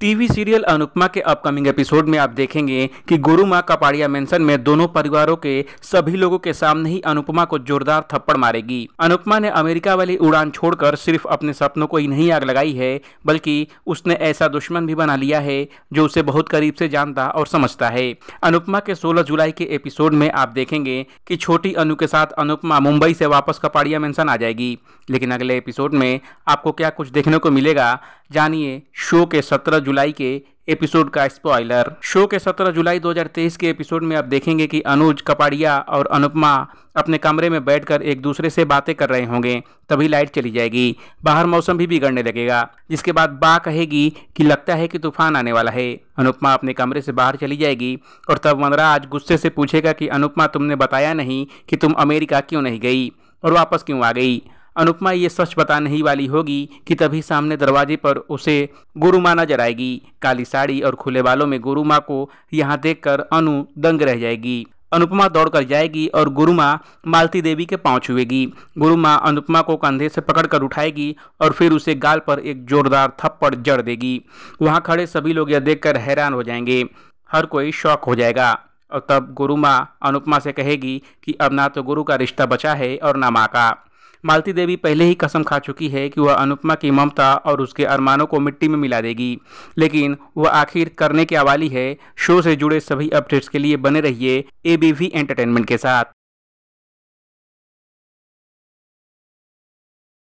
TV serial Anupama के upcoming episode में आप देखेंगे कि गुरु माँ कपाड़िया मेंशन में दोनों परिवारों के सभी लोगों के सामने ही अनुपमा को जोरदार थप्पड़ मारेगी अनुपमा ने अमेरिका वाली उड़ान छोड़कर सिर्फ अपने सपनों को ही नहीं आग लगाई है बल्कि उसने ऐसा दुश्मन भी बना लिया है जो उसे बहुत करीब से जानता और समझता है अनुपमा के सोलह जुलाई के एपिसोड में आप देखेंगे की छोटी अनु के साथ अनुपमा मुंबई से वापस कपाड़िया मेंशन आ जाएगी लेकिन अगले एपिसोड में आपको क्या कुछ देखने को मिलेगा जानिए शो के 17 जुलाई के एपिसोड का स्पॉइलर शो के 17 जुलाई 2023 के एपिसोड में आप देखेंगे कि अनुज कपाड़िया और अनुपमा अपने कमरे में बैठकर एक दूसरे से बातें कर रहे होंगे तभी लाइट चली जाएगी बाहर मौसम भी बिगड़ने लगेगा जिसके बाद बा कहेगी कि लगता है कि तूफान आने वाला है अनुपमा अपने कमरे से बाहर चली जाएगी और तब वनराज गुस्से से पूछेगा कि अनुपमा तुमने बताया नहीं कि तुम अमेरिका क्यों नहीं गई और वापस क्यों आ गई अनुपमा ये सच बताने ही वाली होगी कि तभी सामने दरवाजे पर उसे गुरु माँ नजर आएगी काली साड़ी और खुले बालों में गुरु माँ को यहाँ देख अनु दंग रह जाएगी अनुपमा दौड़कर जाएगी और गुरु माँ मालती देवी के पाँव छुएगी गुरु माँ अनुपमा को कंधे से पकड़कर उठाएगी और फिर उसे गाल पर एक जोरदार थप्पड़ जड़ देगी वहाँ खड़े सभी लोग यह देखकर हैरान हो जाएंगे हर कोई शौक हो जाएगा और तब गुरु माँ अनुपमा से कहेगी कि अब ना तो गुरु का रिश्ता बचा है और ना माँ का मालती देवी पहले ही कसम खा चुकी है कि वह अनुपमा की ममता और उसके अरमानों को मिट्टी में मिला देगी लेकिन वह आखिर करने के हवाली है शो से जुड़े सभी अपडेट्स के लिए बने रहिए एबीवी एंटरटेनमेंट के साथ